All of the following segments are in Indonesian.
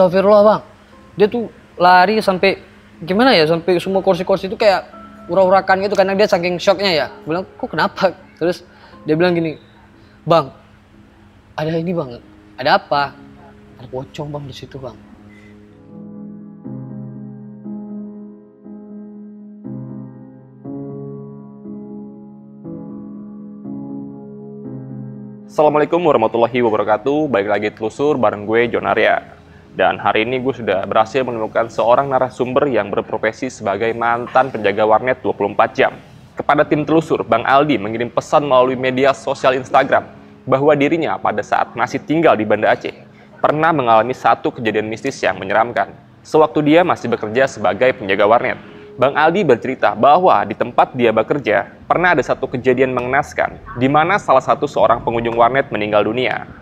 astagfirullah bang dia tuh lari sampai gimana ya sampai semua kursi-kursi itu kayak urak-urakan gitu karena dia saking shocknya ya Gue bilang kok kenapa terus dia bilang gini bang ada ini bang ada apa ada pocong bang di situ bang Assalamualaikum warahmatullahi wabarakatuh. Baik lagi telusur bareng gue John Arya. Dan hari ini gue sudah berhasil menemukan seorang narasumber yang berprofesi sebagai mantan penjaga warnet 24 jam. Kepada tim telusur, Bang Aldi mengirim pesan melalui media sosial Instagram bahwa dirinya pada saat masih tinggal di Banda Aceh pernah mengalami satu kejadian mistis yang menyeramkan. Sewaktu dia masih bekerja sebagai penjaga warnet, Bang Aldi bercerita bahwa di tempat dia bekerja pernah ada satu kejadian mengenaskan, di mana salah satu seorang pengunjung warnet meninggal dunia.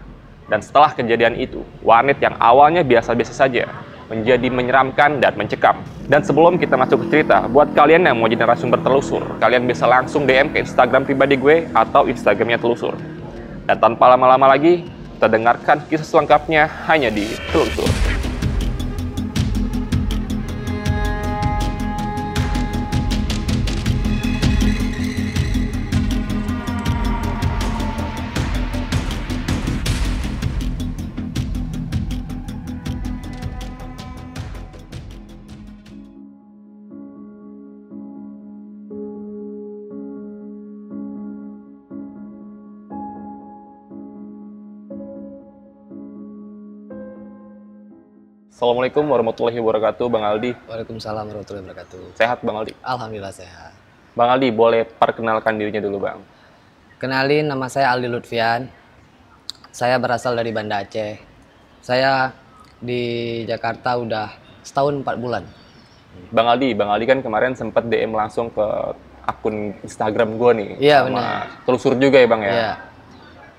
Dan setelah kejadian itu, warnet yang awalnya biasa-biasa saja menjadi menyeramkan dan mencekam. Dan sebelum kita masuk ke cerita, buat kalian yang mau jadi narasumber telusur, kalian bisa langsung DM ke Instagram pribadi gue atau Instagramnya telusur. Dan tanpa lama-lama lagi, kita dengarkan kisah selengkapnya hanya di Telusur. Assalamualaikum warahmatullahi wabarakatuh, Bang Aldi. Waalaikumsalam warahmatullahi wabarakatuh. Sehat, Bang Aldi? Alhamdulillah sehat. Bang Aldi, boleh perkenalkan dirinya dulu, Bang. Kenalin, nama saya Aldi Lutfian. Saya berasal dari Banda Aceh. Saya di Jakarta udah setahun empat bulan. Bang Aldi, Bang Aldi kan kemarin sempat DM langsung ke akun Instagram gue nih. Iya, benar. Telusur juga ya, Bang ya. Iya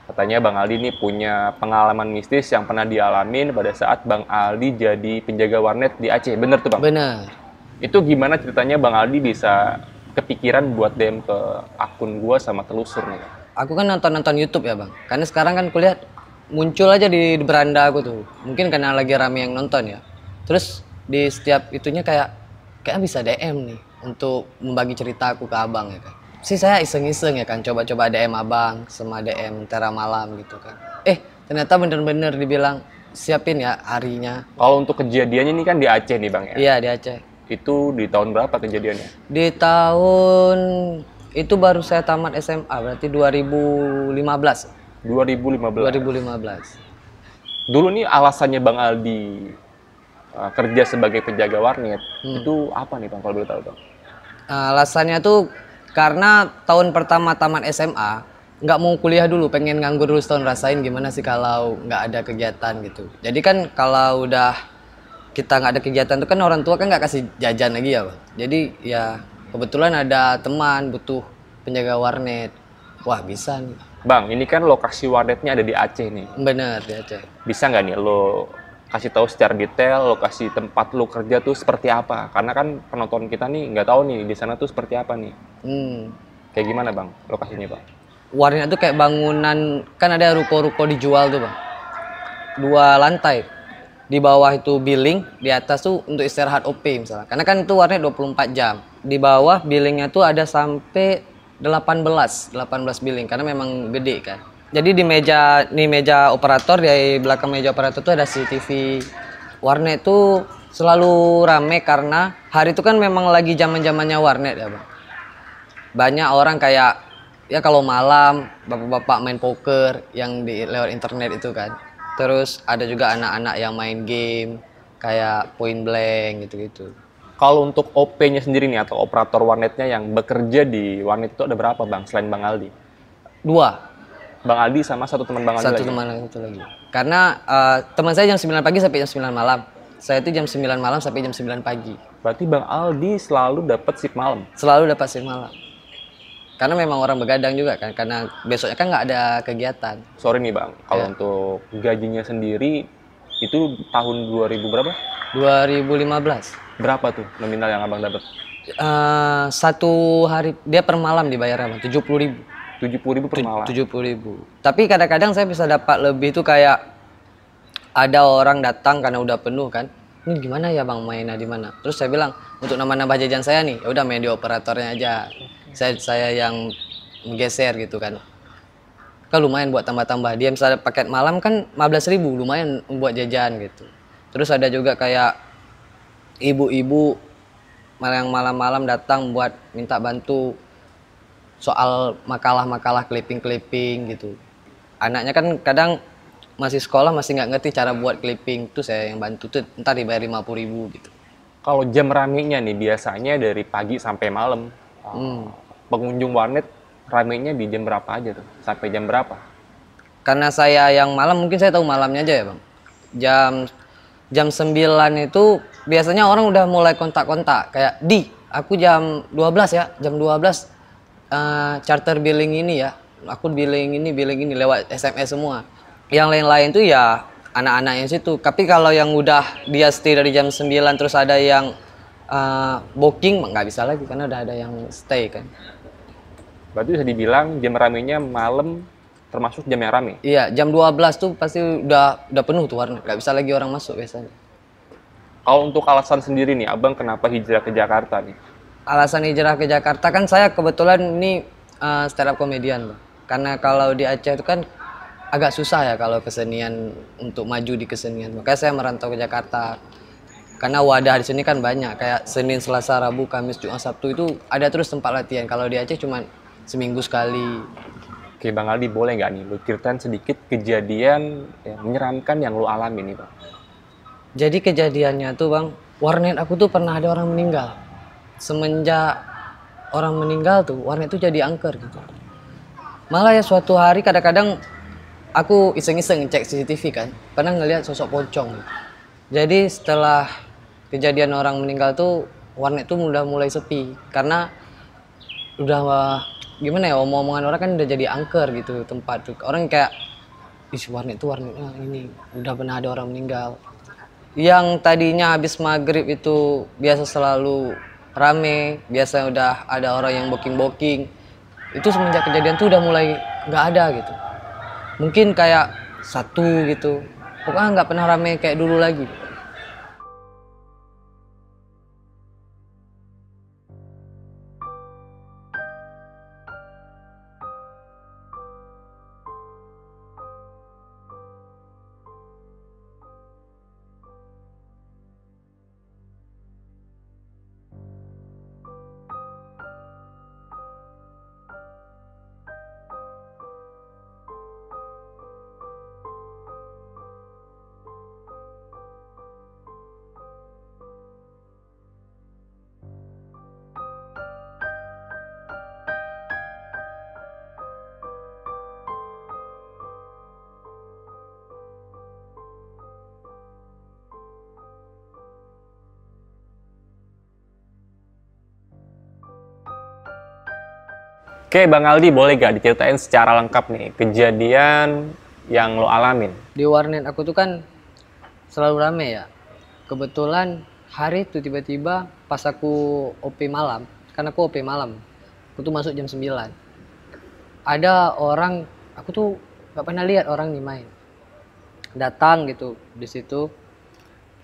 Katanya Bang Aldi ini punya pengalaman mistis yang pernah dialamin pada saat Bang Aldi jadi penjaga warnet di Aceh. Bener tuh Bang? Bener. Itu gimana ceritanya Bang Aldi bisa kepikiran buat DM ke akun gua sama telusur nih? Aku kan nonton-nonton YouTube ya Bang. Karena sekarang kan kulihat muncul aja di, beranda aku tuh. Mungkin karena lagi rame yang nonton ya. Terus di setiap itunya kayak kayak bisa DM nih untuk membagi cerita aku ke abang ya kan sih saya iseng-iseng ya kan coba-coba DM abang sama DM Tera Malam gitu kan eh ternyata bener-bener dibilang siapin ya harinya kalau untuk kejadiannya ini kan di Aceh nih bang ya iya di Aceh itu di tahun berapa kejadiannya di tahun itu baru saya tamat SMA berarti 2015 2015 2015 dulu nih alasannya bang Aldi uh, kerja sebagai penjaga warnet hmm. itu apa nih bang kalau boleh tahu bang alasannya tuh karena tahun pertama tamat SMA, nggak mau kuliah dulu, pengen nganggur dulu setahun rasain gimana sih kalau nggak ada kegiatan gitu. Jadi kan kalau udah kita nggak ada kegiatan itu kan orang tua kan nggak kasih jajan lagi ya, Jadi ya kebetulan ada teman butuh penjaga warnet. Wah bisa nih. Bang, ini kan lokasi warnetnya ada di Aceh nih. Bener di Aceh. Bisa nggak nih lo kasih tahu secara detail lokasi tempat lu kerja tuh seperti apa karena kan penonton kita nih nggak tahu nih di sana tuh seperti apa nih hmm. kayak gimana bang lokasinya bang warnanya tuh kayak bangunan kan ada ruko-ruko dijual tuh bang dua lantai di bawah itu billing di atas tuh untuk istirahat OP misalnya karena kan itu warnanya 24 jam di bawah billingnya tuh ada sampai 18 18 billing karena memang gede kan jadi di meja di meja operator di belakang meja operator itu ada CCTV warnet itu selalu rame karena hari itu kan memang lagi zaman zamannya warnet ya bang banyak orang kayak ya kalau malam bapak-bapak main poker yang di lewat internet itu kan terus ada juga anak-anak yang main game kayak point blank gitu-gitu kalau untuk OP-nya sendiri nih atau operator warnetnya yang bekerja di warnet itu ada berapa bang selain bang Aldi dua Bang Aldi sama satu teman Bang Aldi satu lagi. teman itu lagi karena uh, teman saya jam 9 pagi sampai jam 9 malam saya itu jam 9 malam sampai jam 9 pagi berarti Bang Aldi selalu dapat shift malam selalu dapat shift malam karena memang orang begadang juga kan karena besoknya kan nggak ada kegiatan sorry nih bang kalau ya. untuk gajinya sendiri itu tahun 2000 berapa 2015 berapa tuh nominal yang abang dapat uh, satu hari dia per malam dibayar abang tujuh puluh ribu tujuh puluh ribu per malam tujuh puluh ribu tapi kadang-kadang saya bisa dapat lebih itu kayak ada orang datang karena udah penuh kan ini gimana ya bang mainnya di mana terus saya bilang untuk nama-nama jajan saya nih ya udah main di operatornya aja saya saya yang menggeser gitu kan kalau lumayan buat tambah-tambah dia misalnya paket malam kan 15 ribu lumayan buat jajan gitu terus ada juga kayak ibu-ibu yang malam-malam datang buat minta bantu soal makalah-makalah clipping-clipping gitu. Anaknya kan kadang masih sekolah masih nggak ngerti cara buat clipping tuh saya yang bantu tuh ntar dibayar lima puluh ribu gitu. Kalau jam ramenya nih biasanya dari pagi sampai malam eh, hmm. pengunjung warnet ramenya di jam berapa aja tuh sampai jam berapa? Karena saya yang malam mungkin saya tahu malamnya aja ya bang. Jam jam sembilan itu biasanya orang udah mulai kontak-kontak kayak di aku jam 12 ya jam 12 uh, charter billing ini ya aku billing ini billing ini lewat SMS semua yang lain-lain tuh ya anak-anak yang situ tapi kalau yang udah dia stay dari jam 9 terus ada yang uh, booking nggak bisa lagi karena udah ada yang stay kan berarti bisa dibilang jam ramenya malam termasuk jam yang rame iya jam 12 tuh pasti udah udah penuh tuh warna nggak bisa lagi orang masuk biasanya kalau untuk alasan sendiri nih abang kenapa hijrah ke Jakarta nih alasan hijrah ke Jakarta kan saya kebetulan ini uh, stand komedian loh. Karena kalau di Aceh itu kan agak susah ya kalau kesenian untuk maju di kesenian. Makanya saya merantau ke Jakarta. Karena wadah di sini kan banyak kayak Senin, Selasa, Rabu, Kamis, Jumat, Sabtu itu ada terus tempat latihan. Kalau di Aceh cuma seminggu sekali. Oke Bang Aldi boleh nggak nih lu ceritain sedikit kejadian yang menyeramkan yang lu alami nih Bang? Jadi kejadiannya tuh Bang, warnet aku tuh pernah ada orang meninggal semenjak orang meninggal tuh warnet itu jadi angker gitu. Malah ya suatu hari kadang-kadang aku iseng-iseng cek CCTV kan, pernah ngelihat sosok pocong. Jadi setelah kejadian orang meninggal tuh warnet tuh udah mulai sepi karena udah gimana ya omong-omongan orang kan udah jadi angker gitu tempat tuh. Orang kayak ih warnet itu warnetnya ah, ini udah pernah ada orang meninggal. Yang tadinya habis maghrib itu biasa selalu rame biasa udah ada orang yang booking booking itu semenjak kejadian tuh udah mulai nggak ada gitu mungkin kayak satu gitu pokoknya nggak pernah rame kayak dulu lagi Oke, Bang Aldi, boleh gak diceritain secara lengkap nih kejadian yang lo alamin? Di warnet aku tuh kan selalu rame ya. Kebetulan hari itu tiba-tiba pas aku OP malam, karena aku OP malam, aku tuh masuk jam 9. Ada orang, aku tuh gak pernah lihat orang nih main. Datang gitu di situ,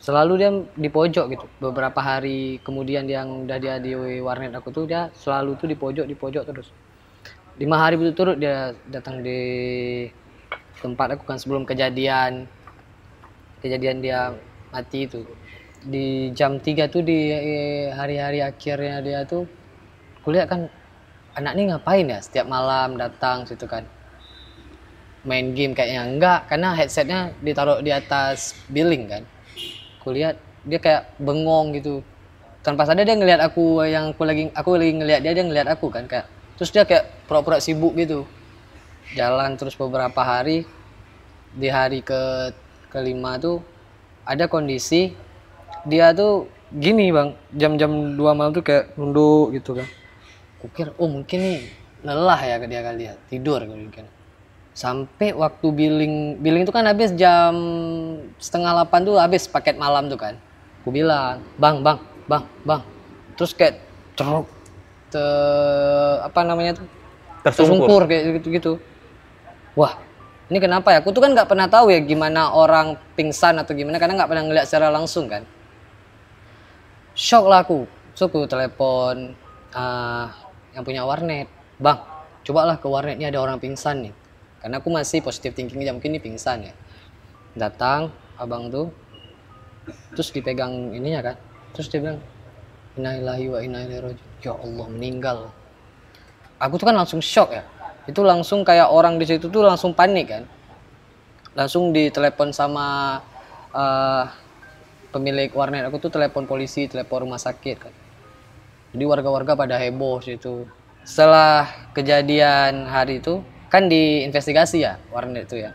selalu dia di pojok gitu beberapa hari kemudian yang udah dia di warnet aku tuh dia selalu tuh di pojok di pojok terus lima hari berturut-turut dia datang di tempat aku kan sebelum kejadian kejadian dia mati itu di jam tiga tuh di eh, hari-hari akhirnya dia tuh kulihat kan anak ini ngapain ya setiap malam datang situ kan main game kayaknya enggak karena headsetnya ditaruh di atas billing kan kulihat dia kayak bengong gitu tanpa sadar dia ngelihat aku yang aku lagi aku lagi ngelihat dia dia ngelihat aku kan kayak terus dia kayak pura-pura sibuk gitu jalan terus beberapa hari di hari ke kelima tuh ada kondisi dia tuh gini bang jam-jam dua malam tuh kayak nunduk gitu kan kukir oh mungkin nih lelah ya dia kali ya tidur mungkin sampai waktu billing billing itu kan habis jam setengah delapan tuh habis paket malam tuh kan Kubilang, bilang bang bang bang bang terus kayak teruk ter apa namanya tuh tersungkur, kayak gitu gitu wah ini kenapa ya aku tuh kan nggak pernah tahu ya gimana orang pingsan atau gimana karena nggak pernah ngeliat secara langsung kan shock lah aku suku telepon uh, yang punya warnet bang cobalah ke warnet ini ada orang pingsan nih karena aku masih positif thinking ya mungkin ini pingsan ya datang abang tuh terus dipegang ininya kan terus dia bilang innaillahi wa inna ilaihi ya Allah meninggal aku tuh kan langsung shock ya itu langsung kayak orang di situ tuh langsung panik kan langsung ditelepon sama uh, pemilik warnet aku tuh telepon polisi telepon rumah sakit kan jadi warga-warga pada heboh situ setelah kejadian hari itu kan diinvestigasi ya warnet itu ya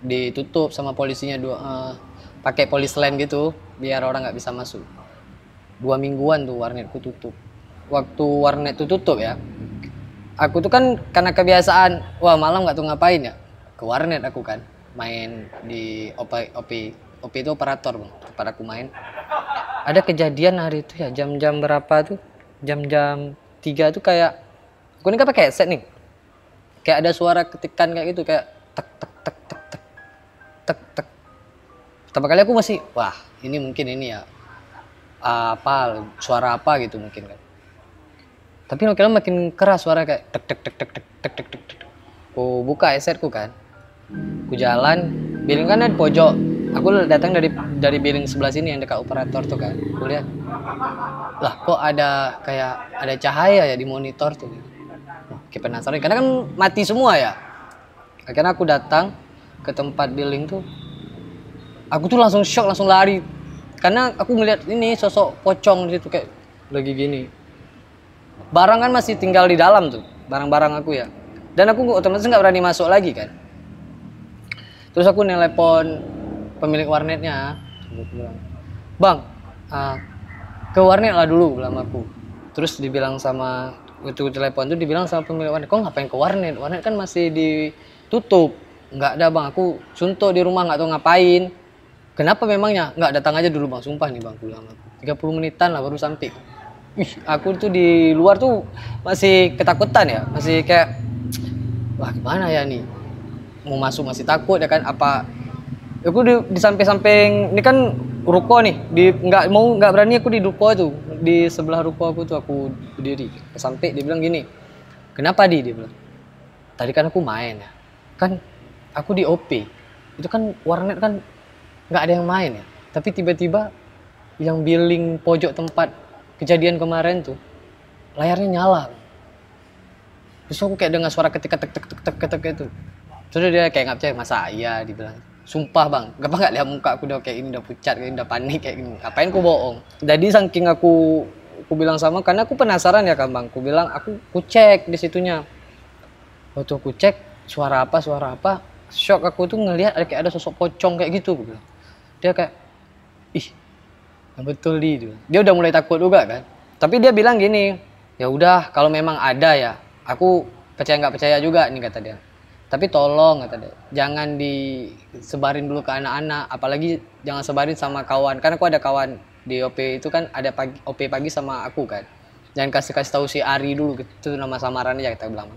ditutup sama polisinya dua uh, pakai polis lain gitu biar orang nggak bisa masuk dua mingguan tuh warnetku tutup waktu warnet itu tutup ya aku tuh kan karena kebiasaan wah malam nggak tuh ngapain ya ke warnet aku kan main di OP OP OP itu operator bang tempat aku main ada kejadian hari itu ya jam-jam berapa tuh jam-jam tiga tuh kayak aku ini kan pakai headset nih kayak ada suara ketikan kayak gitu kayak tek tek tek tek tek tek tek pertama kali aku masih wah ini mungkin ini ya apa suara apa gitu mungkin kan tapi nokelnya makin keras suara kayak tek tek tek tek tek tek tek tek. Ku buka eserku kan. Ku jalan, billing kan ada di pojok. Aku datang dari dari billing sebelah sini yang dekat operator tuh kan. Ku lihat. Lah kok ada kayak ada cahaya ya di monitor tuh. Oke penasaran karena kan mati semua ya. Akhirnya aku datang ke tempat billing tuh. Aku tuh langsung shock, langsung lari. Karena aku melihat ini sosok pocong gitu kayak lagi gini barang kan masih tinggal di dalam tuh barang-barang aku ya dan aku otomatis nggak berani masuk lagi kan terus aku nelpon pemilik warnetnya bang uh, ke warnet lah dulu bilang aku terus dibilang sama itu telepon tuh dibilang sama pemilik warnet kok ngapain ke warnet warnet kan masih ditutup nggak ada bang aku suntuk di rumah nggak tahu ngapain kenapa memangnya nggak datang aja dulu bang sumpah nih bang pulang, tiga aku 30 menitan lah baru sampai Wih, aku tuh di luar tuh masih ketakutan ya masih kayak wah gimana ya nih mau masuk masih takut ya kan apa aku di, di samping samping ini kan ruko nih di nggak mau nggak berani aku di ruko tuh di sebelah ruko aku tuh aku berdiri sampai dia bilang gini kenapa di dia bilang tadi kan aku main ya kan aku di OP itu kan warnet kan nggak ada yang main ya tapi tiba-tiba yang billing pojok tempat kejadian kemarin tuh layarnya nyala terus aku kayak dengar suara ketika tek tek tek tek tek itu terus dia kayak ngapain percaya masa iya dibilang sumpah bang gak nggak lihat muka aku udah kayak ini udah pucat kayak ini udah panik kayak ini ngapain aku bohong jadi saking aku aku bilang sama karena aku penasaran ya kan bang aku bilang aku kucek cek di situnya waktu aku cek suara apa suara apa shock aku tuh ngelihat ada kayak ada sosok pocong kayak gitu dia kayak ih Nah, betul di dia udah mulai takut juga kan tapi dia bilang gini ya udah kalau memang ada ya aku percaya nggak percaya juga nih kata dia tapi tolong kata dia jangan disebarin dulu ke anak-anak apalagi jangan sebarin sama kawan karena aku ada kawan di OP itu kan ada pagi, OP pagi sama aku kan jangan kasih kasih tahu si Ari dulu gitu nama samarannya ya kita bilang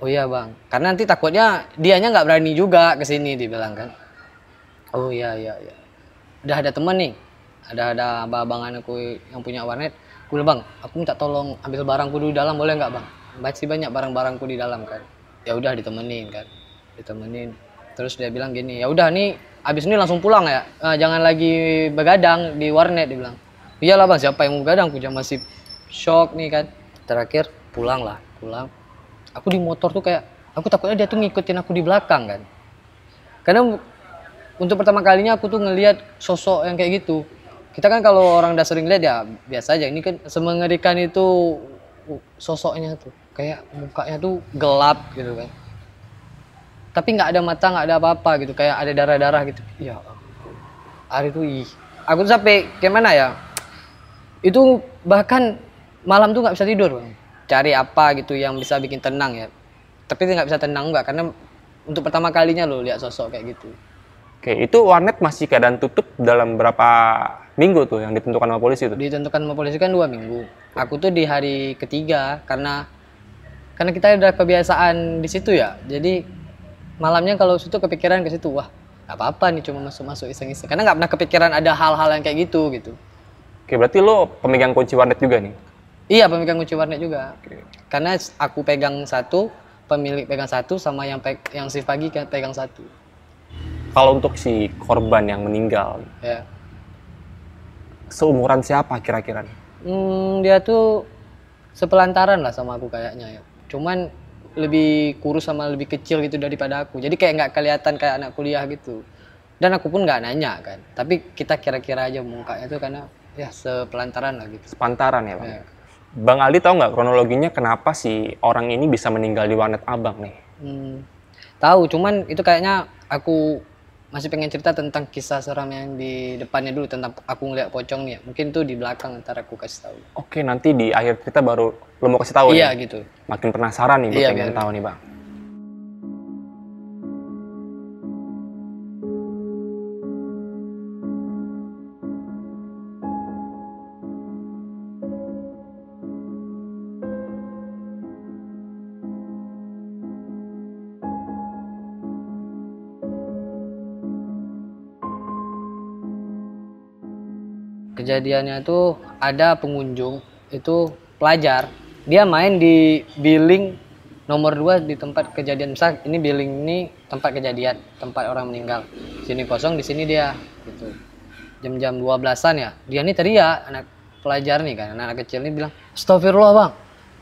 oh iya bang karena nanti takutnya dianya nggak berani juga kesini dibilang kan oh iya iya iya udah ada temen nih ada ada abang abang aku yang punya warnet aku bilang bang aku minta tolong ambil barangku di dalam boleh nggak bang masih banyak barang-barangku di dalam kan ya udah ditemenin kan ditemenin terus dia bilang gini ya udah nih abis ini langsung pulang ya nah, jangan lagi begadang di warnet dia bilang iyalah bang siapa yang mau begadang aku jam masih shock nih kan terakhir pulang lah pulang aku di motor tuh kayak aku takutnya dia tuh ngikutin aku di belakang kan karena untuk pertama kalinya aku tuh ngelihat sosok yang kayak gitu kita kan kalau orang udah sering lihat ya biasa aja ini kan semengerikan itu sosoknya tuh kayak mukanya tuh gelap gitu kan tapi nggak ada mata nggak ada apa-apa gitu kayak ada darah-darah gitu ya hari itu ih aku tuh sampai gimana ya itu bahkan malam tuh nggak bisa tidur bang. cari apa gitu yang bisa bikin tenang ya tapi nggak bisa tenang mbak, karena untuk pertama kalinya lo lihat sosok kayak gitu oke itu warnet masih keadaan tutup dalam berapa minggu tuh yang ditentukan sama polisi tuh ditentukan sama polisi kan dua minggu aku tuh di hari ketiga karena karena kita udah kebiasaan di situ ya jadi malamnya kalau situ kepikiran ke situ wah nggak apa-apa nih cuma masuk-masuk iseng-iseng karena nggak pernah kepikiran ada hal-hal yang kayak gitu gitu oke berarti lo pemegang kunci warnet juga nih iya pemegang kunci warnet juga oke. karena aku pegang satu pemilik pegang satu sama yang pe yang si pagi kan pegang satu kalau untuk si korban yang meninggal ya seumuran siapa kira-kira? Hmm, dia tuh sepelantaran lah sama aku kayaknya ya. Cuman lebih kurus sama lebih kecil gitu daripada aku. Jadi kayak nggak kelihatan kayak anak kuliah gitu. Dan aku pun nggak nanya kan. Tapi kita kira-kira aja mukanya tuh karena ya sepelantaran lah gitu. Sepantaran ya bang. Ya. Bang Ali tahu nggak kronologinya kenapa sih orang ini bisa meninggal di warnet Abang nih? Hmm, tahu, cuman itu kayaknya aku masih pengen cerita tentang kisah seram yang di depannya dulu tentang aku ngeliat pocong nih. Ya. Mungkin tuh di belakang ntar aku kasih tahu. Oke, nanti di akhir cerita baru lo mau kasih tahu Iya, Iya, gitu. Makin penasaran nih, buat iya, pengen tahu nih, Bang. kejadiannya tuh ada pengunjung itu pelajar dia main di billing nomor 2 di tempat kejadian besar ini billing ini tempat kejadian tempat orang meninggal sini kosong di sini dia gitu jam-jam 12-an ya dia nih teriak anak pelajar nih kan anak, -anak kecil nih bilang astagfirullah bang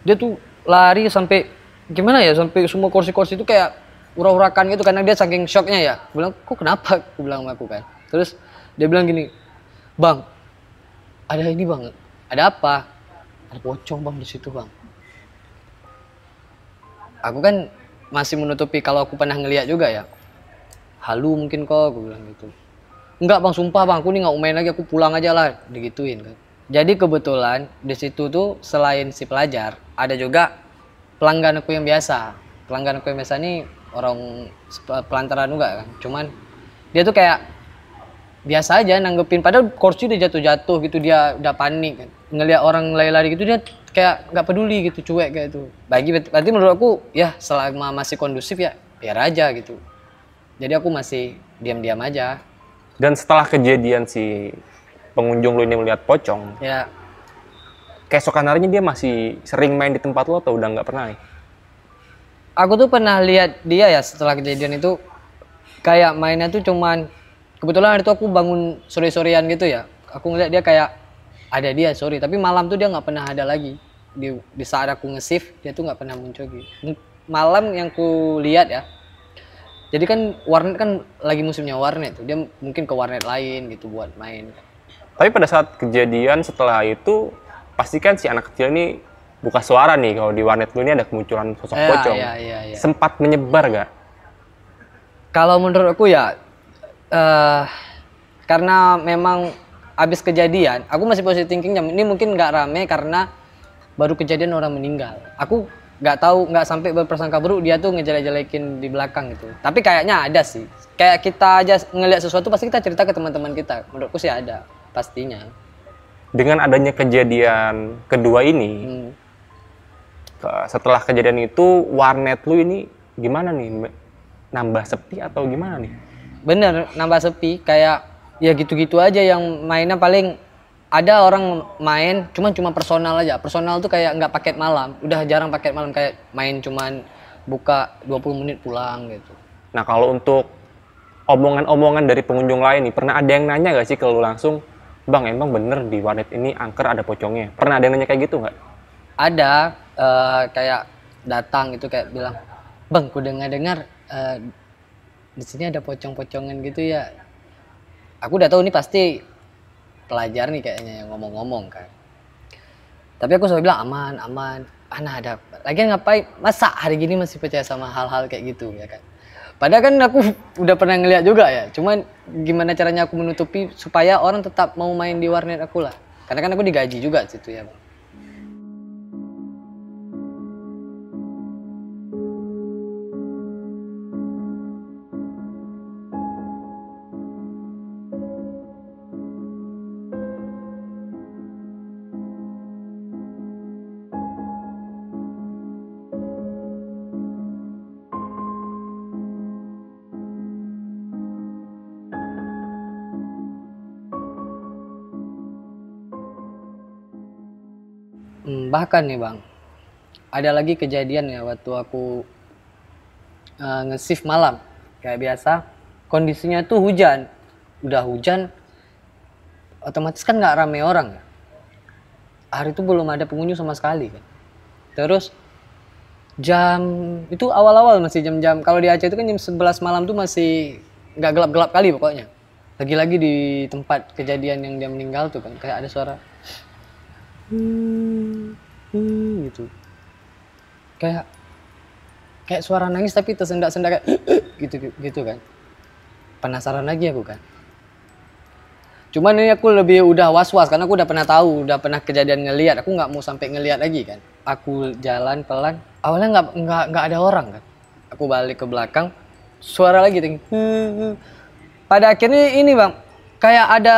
dia tuh lari sampai gimana ya sampai semua kursi-kursi itu kayak urah-urakan gitu karena dia saking shocknya ya bilang kok kenapa aku bilang sama aku kan terus dia bilang gini bang ada ini bang ada apa ada pocong bang di situ bang aku kan masih menutupi kalau aku pernah ngeliat juga ya halu mungkin kok aku bilang gitu enggak bang sumpah bang aku nih nggak main lagi aku pulang aja lah digituin kan jadi kebetulan di situ tuh selain si pelajar ada juga pelanggan aku yang biasa pelanggan aku yang biasa nih orang pelantaran juga kan cuman dia tuh kayak biasa aja nanggepin padahal kursi udah jatuh-jatuh gitu dia udah panik kan. ngelihat orang lari-lari gitu dia kayak nggak peduli gitu cuek kayak itu bagi berarti menurut aku ya selama masih kondusif ya biar aja gitu jadi aku masih diam-diam aja dan setelah kejadian si pengunjung lu ini melihat pocong ya keesokan harinya dia masih sering main di tempat lo atau udah nggak pernah ya? aku tuh pernah lihat dia ya setelah kejadian itu kayak mainnya tuh cuman kebetulan hari itu aku bangun sore-sorean gitu ya aku ngeliat dia kayak ada dia sorry tapi malam tuh dia nggak pernah ada lagi di, di saat aku nge-shift dia tuh nggak pernah muncul gitu malam yang ku lihat ya jadi kan warnet kan lagi musimnya warnet tuh dia mungkin ke warnet lain gitu buat main tapi pada saat kejadian setelah itu pastikan si anak kecil ini buka suara nih kalau di warnet lu ini ada kemunculan sosok ya, pocong ya, ya, ya. sempat menyebar gak? kalau menurut aku ya uh, karena memang habis kejadian aku masih positive thinking ini mungkin nggak rame karena baru kejadian orang meninggal aku nggak tahu nggak sampai berprasangka buruk dia tuh ngejelek-jelekin di belakang gitu tapi kayaknya ada sih kayak kita aja ngelihat sesuatu pasti kita cerita ke teman-teman kita menurutku sih ada pastinya dengan adanya kejadian kedua ini hmm. setelah kejadian itu warnet lu ini gimana nih nambah sepi atau gimana nih bener nambah sepi kayak ya gitu-gitu aja yang mainnya paling ada orang main cuman cuma personal aja personal tuh kayak nggak paket malam udah jarang paket malam kayak main cuman buka 20 menit pulang gitu nah kalau untuk omongan-omongan dari pengunjung lain nih pernah ada yang nanya gak sih kalau langsung bang emang bener di warnet ini angker ada pocongnya pernah ada yang nanya kayak gitu nggak ada uh, kayak datang itu kayak bilang bang ku dengar dengar uh, di sini ada pocong-pocongan gitu ya aku udah tahu ini pasti pelajar nih kayaknya yang ngomong-ngomong kan tapi aku selalu bilang aman aman nah ada lagian ngapain masa hari gini masih percaya sama hal-hal kayak gitu ya kan padahal kan aku udah pernah ngeliat juga ya cuman gimana caranya aku menutupi supaya orang tetap mau main di warnet aku lah karena kan aku digaji juga situ ya bang bahkan nih bang ada lagi kejadian ya waktu aku uh, nge-shift malam kayak biasa kondisinya tuh hujan udah hujan otomatis kan nggak rame orang ya hari itu belum ada pengunjung sama sekali kan terus jam itu awal-awal masih jam-jam kalau di Aceh itu kan jam 11 malam tuh masih nggak gelap-gelap kali pokoknya lagi-lagi di tempat kejadian yang dia meninggal tuh kan kayak ada suara hmm, hmm gitu kayak kayak suara nangis tapi tersendak-sendak kayak gitu gitu kan penasaran lagi aku kan cuman ini aku lebih udah was-was karena aku udah pernah tahu udah pernah kejadian ngelihat aku nggak mau sampai ngelihat lagi kan aku jalan pelan awalnya nggak nggak nggak ada orang kan aku balik ke belakang suara lagi ting hmm, hmm. pada akhirnya ini bang kayak ada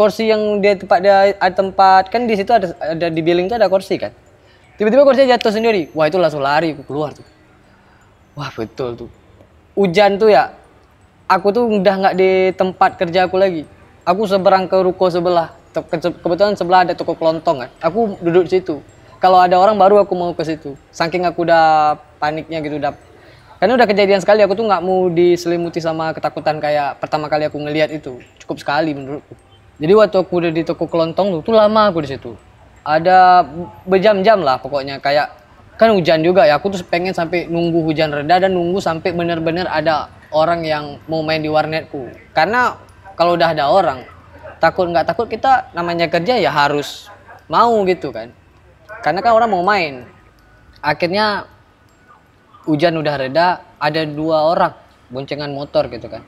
kursi yang dia tempat dia ada tempat kan di situ ada ada di billing tuh ada kursi kan tiba-tiba kursinya jatuh sendiri wah itu langsung lari aku keluar tuh wah betul tuh hujan tuh ya aku tuh udah nggak di tempat kerja aku lagi aku seberang ke ruko sebelah kebetulan sebelah ada toko kelontong kan aku duduk di situ kalau ada orang baru aku mau ke situ saking aku udah paniknya gitu udah karena udah kejadian sekali aku tuh nggak mau diselimuti sama ketakutan kayak pertama kali aku ngelihat itu cukup sekali menurutku jadi waktu aku udah di toko kelontong tuh, tuh lama aku di situ. Ada berjam-jam lah pokoknya kayak kan hujan juga ya. Aku tuh pengen sampai nunggu hujan reda dan nunggu sampai bener-bener ada orang yang mau main di warnetku. Karena kalau udah ada orang, takut nggak takut kita namanya kerja ya harus mau gitu kan. Karena kan orang mau main. Akhirnya hujan udah reda, ada dua orang boncengan motor gitu kan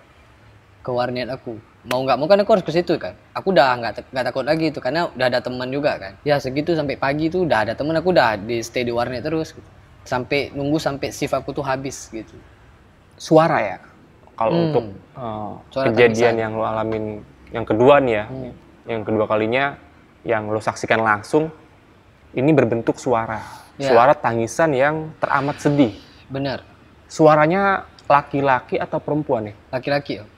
ke warnet aku mau nggak mau kan aku harus ke situ kan aku udah nggak nggak takut lagi itu karena udah ada teman juga kan ya segitu sampai pagi tuh udah ada teman aku udah di stay di warnet terus gitu. sampai nunggu sampai shift aku tuh habis gitu suara ya kalau hmm. untuk uh, suara kejadian tangisan. yang lo alamin yang kedua nih ya hmm. yang kedua kalinya yang lo saksikan langsung ini berbentuk suara ya. suara tangisan yang teramat sedih benar suaranya laki-laki atau perempuan ya laki-laki ya -laki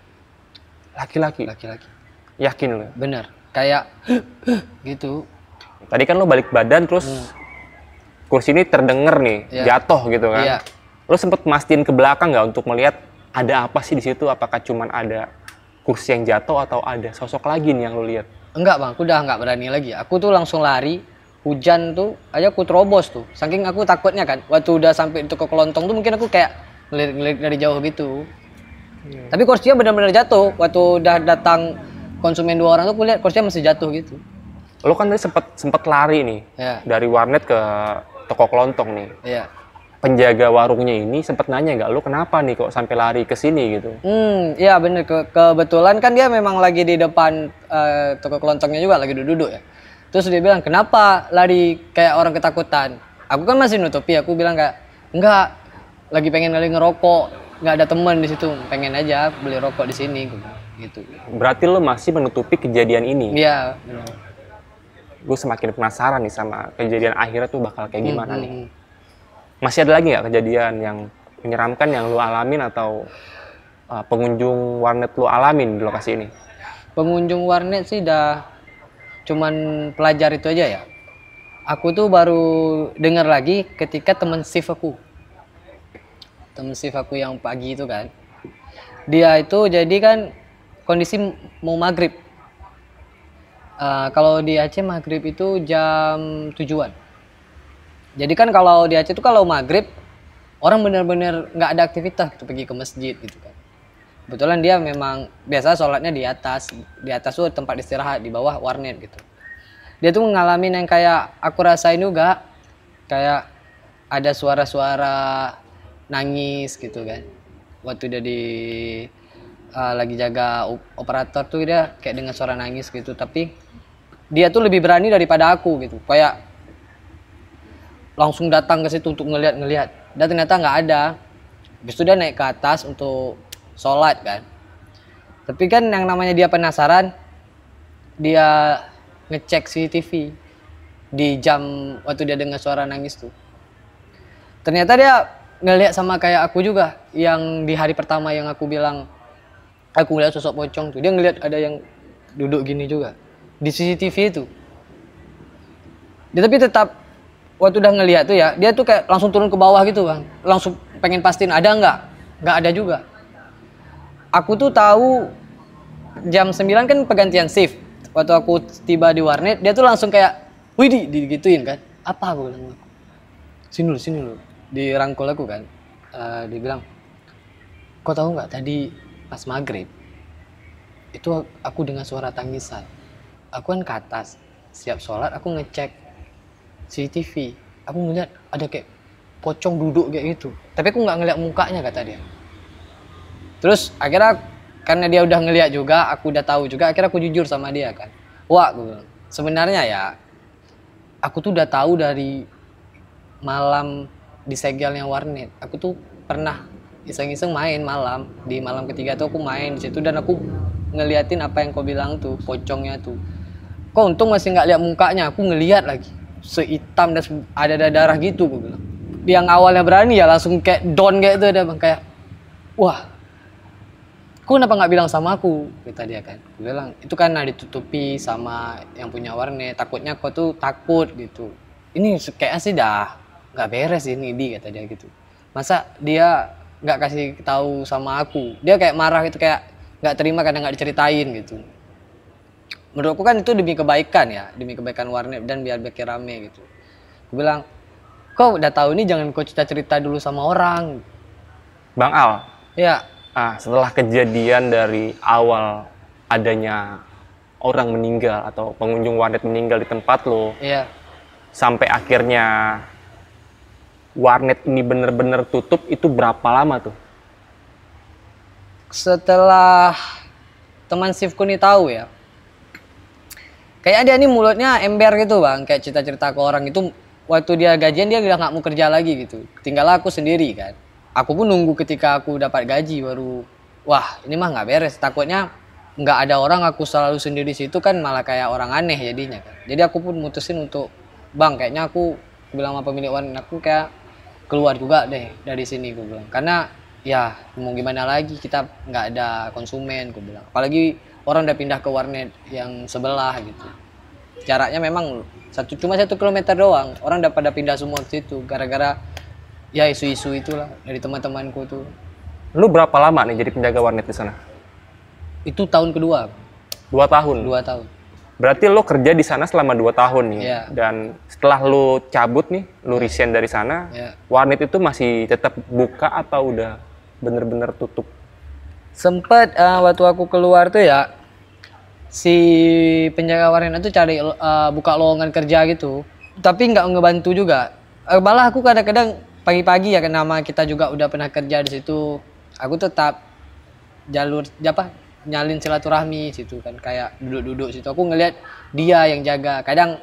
laki-laki laki-laki yakin lo ya? bener kayak gitu tadi kan lo balik badan terus hmm. kursi ini terdengar nih yeah. jatuh gitu kan yeah. lo sempet mastiin ke belakang nggak untuk melihat ada apa sih di situ apakah cuman ada kursi yang jatuh atau ada sosok lagi nih yang lo lihat enggak bang aku udah nggak berani lagi aku tuh langsung lari hujan tuh aja aku terobos tuh saking aku takutnya kan waktu udah sampai itu ke kelontong tuh mungkin aku kayak ngelirik-ngelirik dari jauh gitu Iya. Tapi kursinya benar-benar jatuh waktu udah datang konsumen dua orang tuh kulihat kursinya masih jatuh gitu. Lo kan tadi sempat sempat lari nih iya. dari warnet ke toko kelontong nih. Iya. Penjaga warungnya ini sempat nanya nggak lo kenapa nih kok sampai lari ke sini gitu? Hmm, iya bener ke kebetulan kan dia memang lagi di depan uh, toko kelontongnya juga lagi duduk-duduk ya. Terus dia bilang kenapa lari kayak orang ketakutan? Aku kan masih nutupi, aku bilang kayak enggak lagi pengen kali ngerokok nggak ada teman di situ pengen aja beli rokok di sini gitu berarti lo masih menutupi kejadian ini iya gue semakin penasaran nih sama kejadian akhirnya tuh bakal kayak gimana hmm, nih hmm, hmm. masih ada lagi nggak kejadian yang menyeramkan yang lo alamin atau uh, pengunjung warnet lo alamin di lokasi ini pengunjung warnet sih dah cuman pelajar itu aja ya aku tuh baru dengar lagi ketika teman shift aku teman shift aku yang pagi itu kan dia itu jadi kan kondisi mau maghrib uh, kalau di Aceh maghrib itu jam tujuan jadi kan kalau di Aceh itu kalau maghrib orang bener-bener nggak ada aktivitas gitu pergi ke masjid gitu kan kebetulan dia memang biasa sholatnya di atas di atas tuh tempat istirahat di bawah warnet gitu dia tuh mengalami yang kayak aku rasain juga kayak ada suara-suara nangis gitu kan waktu dia di uh, lagi jaga operator tuh dia kayak dengan suara nangis gitu tapi dia tuh lebih berani daripada aku gitu kayak langsung datang ke situ untuk ngelihat-ngelihat dan ternyata nggak ada habis itu dia naik ke atas untuk sholat kan tapi kan yang namanya dia penasaran dia ngecek CCTV di jam waktu dia dengar suara nangis tuh ternyata dia ngelihat sama kayak aku juga yang di hari pertama yang aku bilang aku ngeliat sosok pocong tuh dia ngelihat ada yang duduk gini juga di CCTV itu dia ya, tapi tetap waktu udah ngelihat tuh ya dia tuh kayak langsung turun ke bawah gitu bang langsung pengen pastiin ada nggak nggak ada juga aku tuh tahu jam 9 kan pergantian shift waktu aku tiba di warnet dia tuh langsung kayak wih di digituin kan apa aku bilang sini lu sini lu dirangkul aku kan uh, eh, dibilang kau tahu nggak tadi pas maghrib itu aku dengar suara tangisan aku kan ke atas siap sholat aku ngecek CCTV aku ngeliat ada kayak pocong duduk kayak gitu tapi aku nggak ngeliat mukanya kata dia terus akhirnya karena dia udah ngeliat juga aku udah tahu juga akhirnya aku jujur sama dia kan wah sebenarnya ya aku tuh udah tahu dari malam di disegelnya warnet aku tuh pernah iseng-iseng main malam di malam ketiga tuh aku main di situ dan aku ngeliatin apa yang kau bilang tuh pocongnya tuh kok untung masih nggak lihat mukanya aku ngeliat lagi sehitam dan ada ada darah gitu aku bilang yang awalnya berani ya langsung kayak down kayak itu ada bang kayak wah kau kenapa nggak bilang sama aku kita dia kan aku bilang itu karena ditutupi sama yang punya warnet takutnya kau tuh takut gitu ini kayak sih dah nggak beres ini di kata dia gitu masa dia nggak kasih tahu sama aku dia kayak marah gitu kayak nggak terima karena nggak diceritain gitu menurutku kan itu demi kebaikan ya demi kebaikan warnet dan biar bikin rame gitu aku bilang kau udah tahu ini jangan kau cerita cerita dulu sama orang bang Al ya ah setelah kejadian dari awal adanya orang meninggal atau pengunjung warnet meninggal di tempat lo ya. sampai akhirnya warnet ini benar-benar tutup itu berapa lama tuh? Setelah teman shiftku ini tahu ya, kayak dia nih mulutnya ember gitu bang, kayak cerita-cerita ke orang itu waktu dia gajian dia udah nggak mau kerja lagi gitu, tinggal aku sendiri kan. Aku pun nunggu ketika aku dapat gaji baru, wah ini mah nggak beres, takutnya nggak ada orang aku selalu sendiri situ kan malah kayak orang aneh jadinya kan. Jadi aku pun mutusin untuk bang kayaknya aku bilang sama pemilik warnet aku kayak keluar juga deh dari sini gue bilang karena ya mau gimana lagi kita nggak ada konsumen gue bilang apalagi orang udah pindah ke warnet yang sebelah gitu jaraknya memang satu cuma satu kilometer doang orang udah pada pindah semua ke situ gara-gara ya isu-isu itulah dari teman-temanku tuh lu berapa lama nih jadi penjaga warnet di sana itu tahun kedua dua tahun dua tahun Berarti lo kerja di sana selama 2 tahun nih. Yeah. Dan setelah lo cabut nih, lo resign dari sana, yeah. warnet itu masih tetap buka atau udah bener-bener tutup? Sempet uh, waktu aku keluar tuh ya, si penjaga warnet itu cari uh, buka lowongan kerja gitu. Tapi nggak ngebantu juga. Uh, malah aku kadang-kadang pagi-pagi ya, kenama kita juga udah pernah kerja di situ. Aku tetap jalur apa nyalin silaturahmi situ kan kayak duduk-duduk situ aku ngelihat dia yang jaga kadang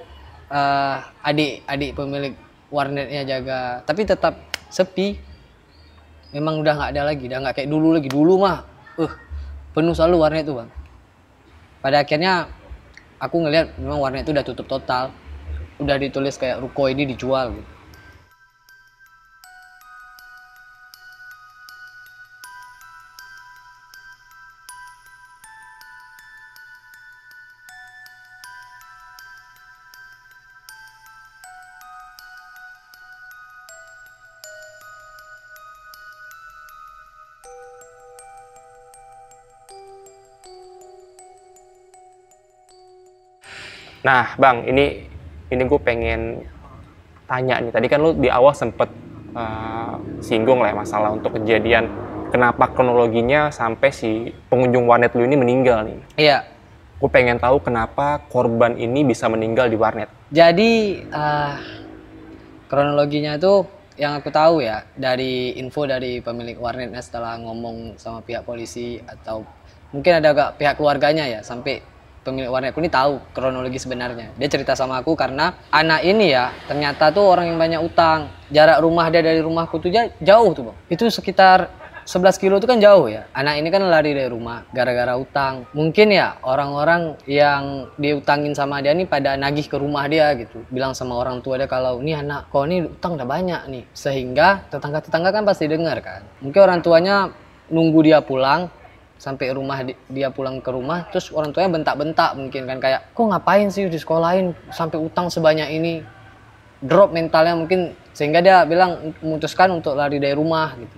uh, adik adik pemilik warnetnya jaga tapi tetap sepi memang udah nggak ada lagi udah nggak kayak dulu lagi dulu mah uh penuh selalu warnet tuh bang pada akhirnya aku ngelihat memang warnet itu udah tutup total udah ditulis kayak ruko ini dijual gitu Nah, Bang, ini ini gue pengen tanya nih. Tadi kan lu di awal sempet uh, singgung lah ya masalah untuk kejadian kenapa kronologinya sampai si pengunjung warnet lu ini meninggal nih. Iya. Gue pengen tahu kenapa korban ini bisa meninggal di warnet. Jadi uh, kronologinya tuh yang aku tahu ya dari info dari pemilik warnetnya setelah ngomong sama pihak polisi atau mungkin ada agak pihak keluarganya ya sampai pemilik warnet aku ini tahu kronologi sebenarnya. Dia cerita sama aku karena anak ini ya ternyata tuh orang yang banyak utang. Jarak rumah dia dari rumahku tuh jauh tuh bang. Itu sekitar 11 kilo itu kan jauh ya. Anak ini kan lari dari rumah gara-gara utang. Mungkin ya orang-orang yang diutangin sama dia nih pada nagih ke rumah dia gitu. Bilang sama orang tua dia kalau ini anak kau ini utang udah banyak nih. Sehingga tetangga-tetangga kan pasti dengar kan. Mungkin orang tuanya nunggu dia pulang sampai rumah dia pulang ke rumah terus orang tuanya bentak-bentak mungkin kan kayak kok ngapain sih di sekolahin sampai utang sebanyak ini drop mentalnya mungkin sehingga dia bilang memutuskan untuk lari dari rumah gitu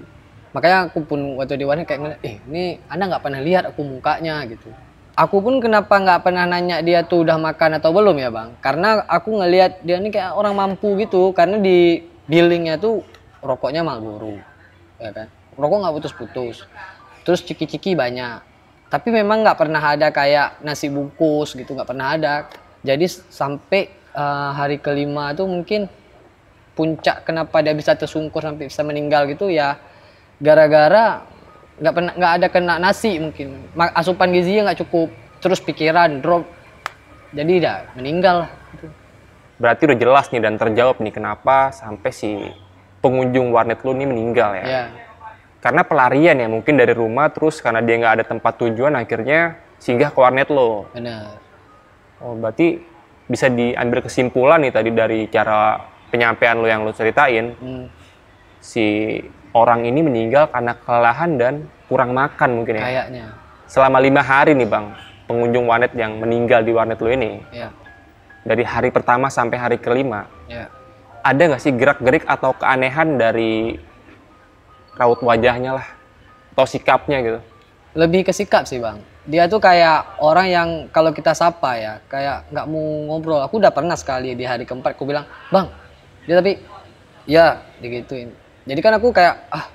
makanya aku pun waktu di warnet kayak eh ini anda nggak pernah lihat aku mukanya gitu aku pun kenapa nggak pernah nanya dia tuh udah makan atau belum ya bang karena aku ngelihat dia ini kayak orang mampu gitu karena di billingnya tuh rokoknya malboro ya kan rokok nggak putus-putus terus ciki-ciki banyak tapi memang nggak pernah ada kayak nasi bungkus gitu nggak pernah ada jadi sampai uh, hari kelima tuh mungkin puncak kenapa dia bisa tersungkur sampai bisa meninggal gitu ya gara-gara nggak pernah nggak ada kena nasi mungkin asupan gizinya nggak cukup terus pikiran drop jadi udah meninggal berarti udah jelas nih dan terjawab nih kenapa sampai si pengunjung warnet lu nih meninggal ya yeah karena pelarian ya mungkin dari rumah terus karena dia nggak ada tempat tujuan akhirnya singgah ke warnet lo. Benar. Oh berarti bisa diambil kesimpulan nih tadi dari cara penyampaian lo yang lo ceritain hmm. si orang ini meninggal karena kelelahan dan kurang makan mungkin ya. Kayaknya. Selama lima hari nih bang pengunjung warnet yang meninggal di warnet lo ini. Ya. Dari hari pertama sampai hari kelima. Ya. Ada nggak sih gerak-gerik atau keanehan dari raut wajahnya lah atau sikapnya gitu lebih ke sikap sih bang dia tuh kayak orang yang kalau kita sapa ya kayak nggak mau ngobrol aku udah pernah sekali di hari keempat aku bilang bang dia tapi ya digituin jadi kan aku kayak ah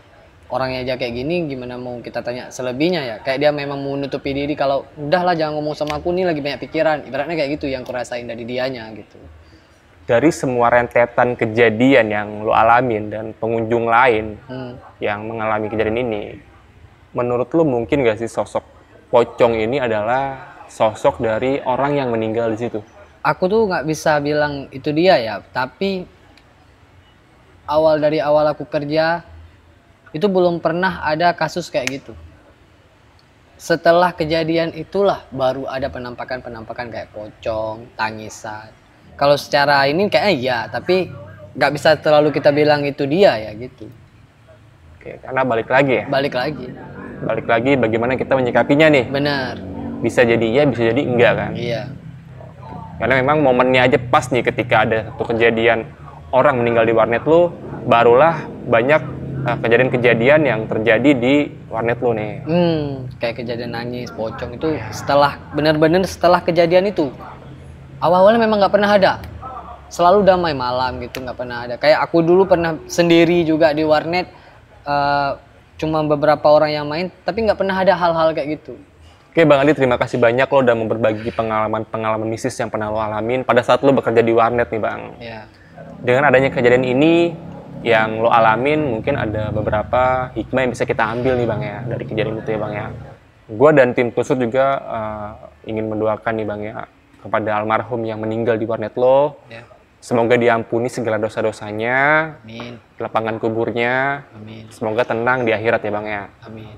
orangnya aja kayak gini gimana mau kita tanya selebihnya ya kayak dia memang mau menutupi diri kalau udahlah jangan ngomong sama aku nih lagi banyak pikiran ibaratnya kayak gitu yang kurasain dari dianya gitu dari semua rentetan kejadian yang lo alamin dan pengunjung lain hmm. yang mengalami kejadian ini, menurut lo mungkin gak sih sosok pocong ini adalah sosok dari orang yang meninggal di situ? Aku tuh nggak bisa bilang itu dia ya, tapi awal dari awal aku kerja itu belum pernah ada kasus kayak gitu. Setelah kejadian itulah baru ada penampakan-penampakan kayak pocong, tangisan kalau secara ini kayaknya iya tapi nggak bisa terlalu kita bilang itu dia ya gitu Oke, karena balik lagi ya balik lagi balik lagi bagaimana kita menyikapinya nih benar bisa jadi iya bisa jadi enggak kan iya karena memang momennya aja pas nih ketika ada satu kejadian orang meninggal di warnet lo, barulah banyak eh, kejadian-kejadian yang terjadi di warnet lo nih hmm, kayak kejadian nangis pocong itu setelah benar-benar setelah kejadian itu awal-awalnya memang nggak pernah ada selalu damai malam gitu nggak pernah ada kayak aku dulu pernah sendiri juga di warnet uh, cuma beberapa orang yang main tapi nggak pernah ada hal-hal kayak gitu Oke Bang Ali, terima kasih banyak lo udah memperbagi pengalaman-pengalaman misis yang pernah lo alamin pada saat lo bekerja di warnet nih Bang. Ya. Dengan adanya kejadian ini yang lo alamin mungkin ada beberapa hikmah yang bisa kita ambil nih Bang ya dari kejadian itu ya Bang ya. Gue dan tim kusut juga uh, ingin mendoakan nih Bang ya kepada almarhum yang meninggal di warnet lo. Ya. Semoga diampuni segala dosa-dosanya. Amin. Lapangan kuburnya. Amin. Semoga tenang di akhirat ya Bang ya. Amin.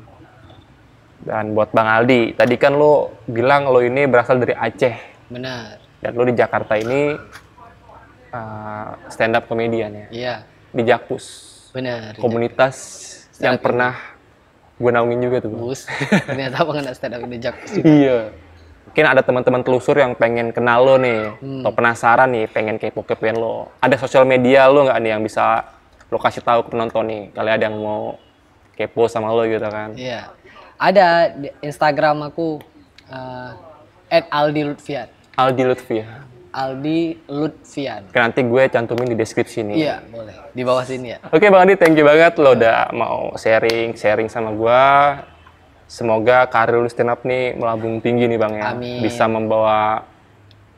Dan buat Bang Aldi, tadi kan lo bilang lo ini berasal dari Aceh. Benar. Dan lo di Jakarta ini uh, eh, stand up komedian ya. Iya. Di Jakpus. Benar. Komunitas yang pernah gue naungin juga tuh. Bus. Ternyata pengen stand up di Jakpus. Iya mungkin ada teman-teman telusur yang pengen kenal lo nih hmm. atau penasaran nih pengen kepo-kepoin lo ada sosial media lo nggak nih yang bisa lo kasih tahu ke penonton nih kalian ada yang mau kepo sama lo gitu kan iya ada di Instagram aku uh, Aldi Lutfian Aldi Lutfian Aldi Lutfian. Nanti gue cantumin di deskripsi nih. Iya, boleh. Di bawah sini ya. Oke, Bang Andi, thank you banget lo udah mau sharing-sharing sama gue semoga karir lu stand up nih melambung tinggi nih bang ya. Amin. Bisa membawa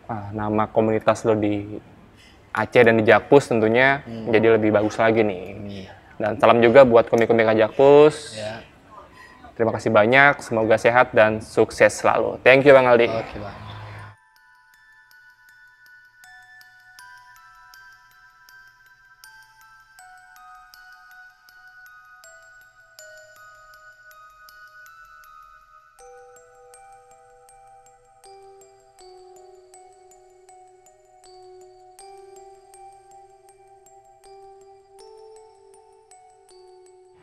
uh, nama komunitas lo di Aceh dan di Jakpus tentunya hmm. menjadi lebih bagus lagi nih. Dan salam juga buat komik-komik Jakpus. Ya. Terima kasih banyak, semoga sehat dan sukses selalu. Thank you Bang Aldi. Okay, bang.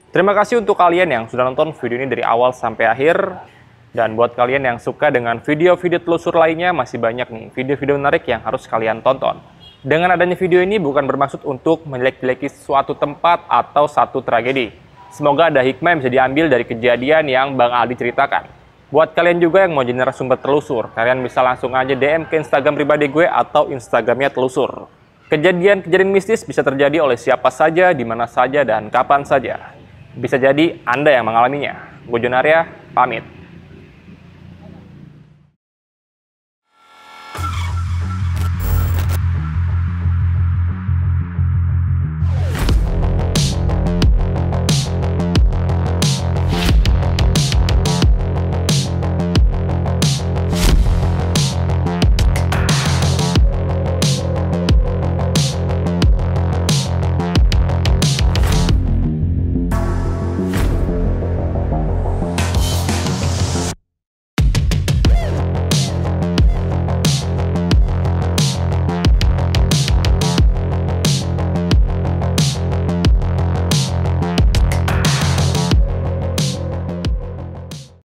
Terima kasih untuk kalian yang sudah nonton video ini dari awal sampai akhir. Dan buat kalian yang suka dengan video-video telusur lainnya, masih banyak nih video-video menarik yang harus kalian tonton. Dengan adanya video ini bukan bermaksud untuk menjelek-jeleki suatu tempat atau satu tragedi. Semoga ada hikmah yang bisa diambil dari kejadian yang Bang Aldi ceritakan. Buat kalian juga yang mau jadi narasumber telusur, kalian bisa langsung aja DM ke Instagram pribadi gue atau Instagramnya telusur. Kejadian-kejadian mistis bisa terjadi oleh siapa saja, di mana saja, dan kapan saja. Bisa jadi Anda yang mengalaminya. Gue Junaria, pamit.